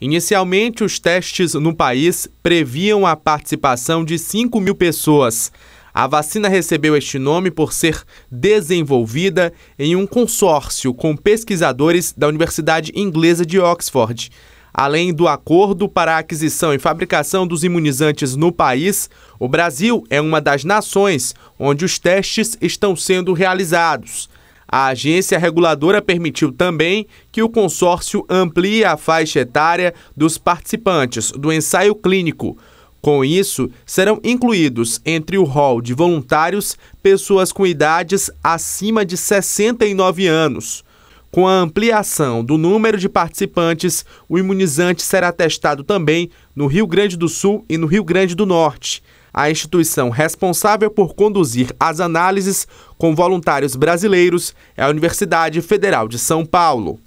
Inicialmente, os testes no país previam a participação de 5 mil pessoas. A vacina recebeu este nome por ser desenvolvida em um consórcio com pesquisadores da Universidade Inglesa de Oxford. Além do acordo para a aquisição e fabricação dos imunizantes no país, o Brasil é uma das nações onde os testes estão sendo realizados. A agência reguladora permitiu também que o consórcio amplie a faixa etária dos participantes do ensaio clínico. Com isso, serão incluídos entre o rol de voluntários pessoas com idades acima de 69 anos. Com a ampliação do número de participantes, o imunizante será testado também no Rio Grande do Sul e no Rio Grande do Norte a instituição responsável por conduzir as análises com voluntários brasileiros é a Universidade Federal de São Paulo.